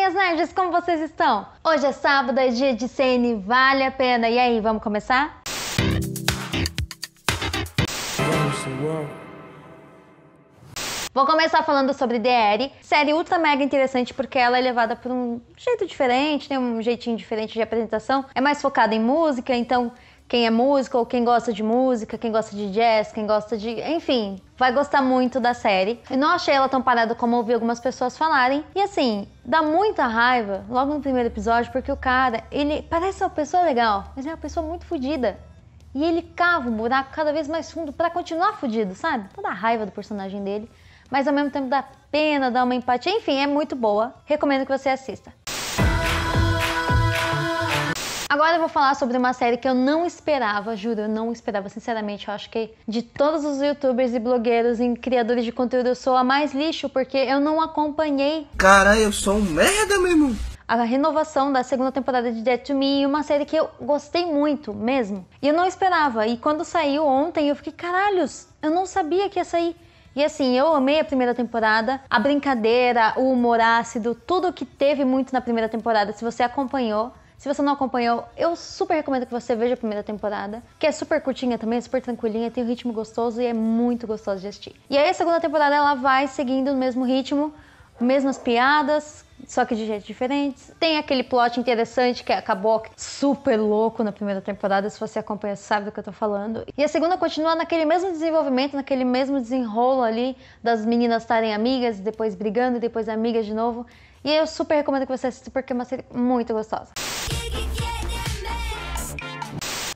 minhas nerds, como vocês estão? Hoje é sábado, é dia de CN, vale a pena. E aí, vamos começar? Vou começar falando sobre DR, série ultra mega interessante porque ela é levada por um jeito diferente, tem um jeitinho diferente de apresentação, é mais focada em música, então quem é músico ou quem gosta de música, quem gosta de jazz, quem gosta de. Enfim, vai gostar muito da série. Eu não achei ela tão parada como ouvi algumas pessoas falarem. E assim, dá muita raiva logo no primeiro episódio, porque o cara, ele parece uma pessoa legal, mas é uma pessoa muito fodida. E ele cava um buraco cada vez mais fundo para continuar fudido, sabe? Toda a raiva do personagem dele. Mas ao mesmo tempo dá pena, dá uma empatia. Enfim, é muito boa. Recomendo que você assista. Agora eu vou falar sobre uma série que eu não esperava, juro, eu não esperava, sinceramente. Eu acho que de todos os youtubers e blogueiros e criadores de conteúdo, eu sou a mais lixo, porque eu não acompanhei. Cara, eu sou um merda mesmo a renovação da segunda temporada de Dead to Me, uma série que eu gostei muito mesmo. E eu não esperava. E quando saiu ontem, eu fiquei, caralhos, eu não sabia que ia sair. E assim, eu amei a primeira temporada, a brincadeira, o humor ácido, tudo que teve muito na primeira temporada, se você acompanhou. Se você não acompanhou, eu super recomendo que você veja a primeira temporada, que é super curtinha também, é super tranquilinha, tem um ritmo gostoso e é muito gostoso de assistir. E aí a segunda temporada ela vai seguindo o mesmo ritmo, mesmas piadas, só que de jeitos diferentes. Tem aquele plot interessante que acabou super louco na primeira temporada, se você acompanha sabe do que eu tô falando. E a segunda continua naquele mesmo desenvolvimento, naquele mesmo desenrolo ali das meninas estarem amigas, depois brigando e depois amigas de novo. E eu super recomendo que você assista porque é uma série muito gostosa.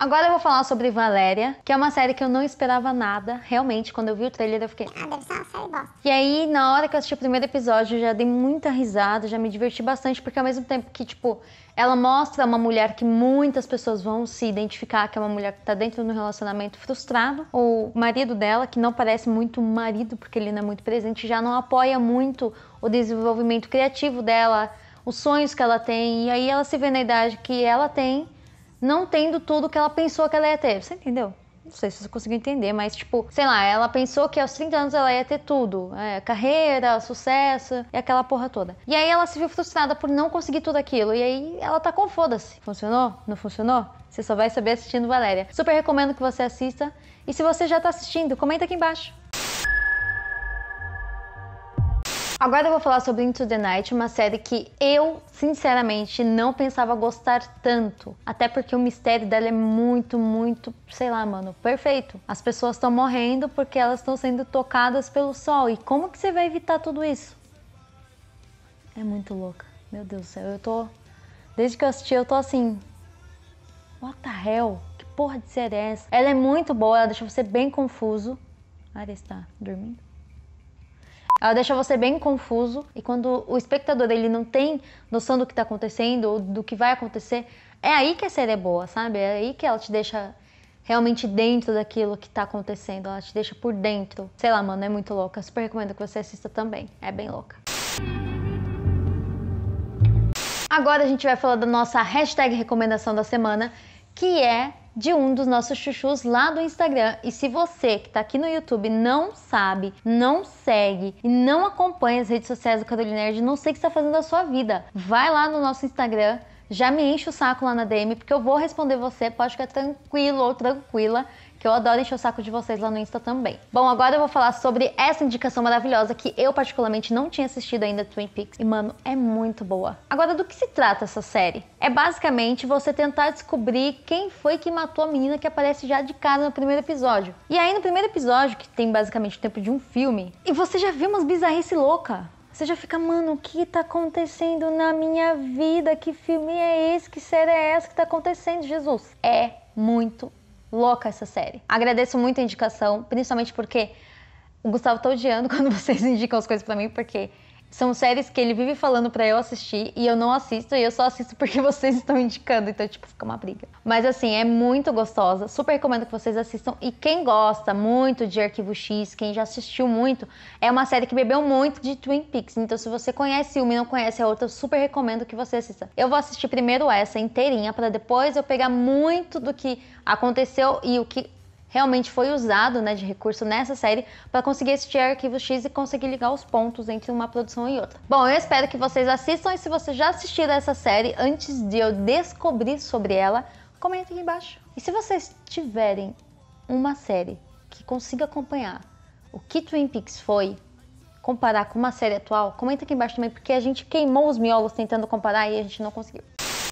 Agora eu vou falar sobre Valéria, que é uma série que eu não esperava nada. Realmente, quando eu vi o trailer, eu fiquei. Ah, deve ser uma série bosta. E aí, na hora que eu assisti o primeiro episódio, eu já dei muita risada, já me diverti bastante, porque ao mesmo tempo que, tipo, ela mostra uma mulher que muitas pessoas vão se identificar, que é uma mulher que tá dentro de um relacionamento frustrado. O marido dela, que não parece muito um marido, porque ele não é muito presente, já não apoia muito o desenvolvimento criativo dela, os sonhos que ela tem. E aí ela se vê na idade que ela tem não tendo tudo que ela pensou que ela ia ter. Você entendeu? Não sei se você conseguiu entender, mas tipo, sei lá, ela pensou que aos 30 anos ela ia ter tudo: é, carreira, sucesso e aquela porra toda. E aí ela se viu frustrada por não conseguir tudo aquilo. E aí ela tá com foda-se. Funcionou? Não funcionou? Você só vai saber assistindo Valéria. Super recomendo que você assista. E se você já tá assistindo, comenta aqui embaixo. Agora eu vou falar sobre Into the Night, uma série que eu, sinceramente, não pensava gostar tanto. Até porque o mistério dela é muito, muito, sei lá, mano, perfeito. As pessoas estão morrendo porque elas estão sendo tocadas pelo sol. E como que você vai evitar tudo isso? É muito louca. Meu Deus do céu, eu tô. Desde que eu assisti, eu tô assim. What the hell? Que porra de série é essa? Ela é muito boa, ela deixa você bem confuso. área está dormindo. Ela deixa você bem confuso e quando o espectador ele não tem noção do que está acontecendo ou do que vai acontecer, é aí que a série é boa, sabe? É aí que ela te deixa realmente dentro daquilo que está acontecendo, ela te deixa por dentro. Sei lá, mano, é muito louca. Super recomendo que você assista também. É bem louca. Agora a gente vai falar da nossa hashtag recomendação da semana, que é de um dos nossos chuchus lá do Instagram. E se você que está aqui no YouTube não sabe, não segue e não acompanha as redes sociais do Carolina Nerd, não sei o que está fazendo da sua vida. Vai lá no nosso Instagram, já me enche o saco lá na DM, porque eu vou responder você, pode ficar tranquilo ou tranquila que eu adoro encher o saco de vocês lá no Insta também. Bom, agora eu vou falar sobre essa indicação maravilhosa que eu particularmente não tinha assistido ainda Twin Peaks e mano, é muito boa. Agora do que se trata essa série? É basicamente você tentar descobrir quem foi que matou a menina que aparece já de cara no primeiro episódio. E aí no primeiro episódio, que tem basicamente o tempo de um filme, e você já vê umas bizarrices louca. Você já fica, mano, o que tá acontecendo na minha vida? Que filme é esse? Que série é essa que tá acontecendo, Jesus? É muito Louca essa série. Agradeço muito a indicação, principalmente porque o Gustavo tá odiando quando vocês indicam as coisas para mim, porque são séries que ele vive falando para eu assistir e eu não assisto, e eu só assisto porque vocês estão indicando, então, tipo, fica uma briga. Mas assim, é muito gostosa, super recomendo que vocês assistam. E quem gosta muito de Arquivo X, quem já assistiu muito, é uma série que bebeu muito de Twin Peaks. Então, se você conhece uma e não conhece a outra, eu super recomendo que você assista. Eu vou assistir primeiro essa inteirinha para depois eu pegar muito do que aconteceu e o que realmente foi usado né, de recurso nessa série para conseguir assistir Arquivo X e conseguir ligar os pontos entre uma produção e outra. Bom, eu espero que vocês assistam e se você já assistiu essa série antes de eu descobrir sobre ela, comenta aqui embaixo. E se vocês tiverem uma série que consiga acompanhar o que Twin Peaks foi, comparar com uma série atual, comenta aqui embaixo também, porque a gente queimou os miolos tentando comparar e a gente não conseguiu.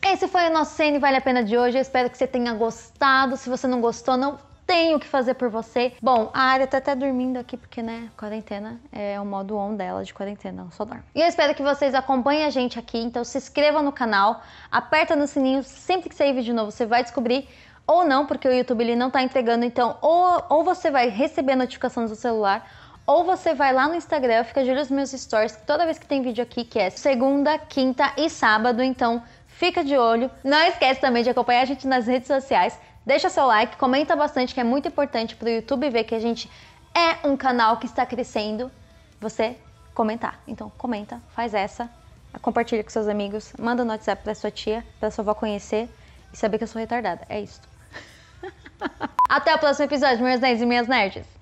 Esse foi o nosso CN Vale a Pena de hoje, eu espero que você tenha gostado. Se você não gostou, não tenho que fazer por você. Bom, a área tá até dormindo aqui, porque, né, quarentena é o modo on dela de quarentena, ela só dorme. E eu espero que vocês acompanhem a gente aqui, então se inscreva no canal, aperta no sininho, sempre que sair vídeo novo você vai descobrir ou não, porque o YouTube ele não tá entregando, então ou, ou você vai receber a notificação do seu celular, ou você vai lá no Instagram, fica de olho nos meus stories, toda vez que tem vídeo aqui, que é segunda, quinta e sábado, então fica de olho. Não esquece também de acompanhar a gente nas redes sociais, Deixa seu like, comenta bastante que é muito importante para o YouTube ver que a gente é um canal que está crescendo. Você comentar. Então comenta, faz essa, compartilha com seus amigos, manda no WhatsApp para sua tia, para sua avó conhecer e saber que eu sou retardada. É isso. Até o próximo episódio, meus nerds e minhas nerds.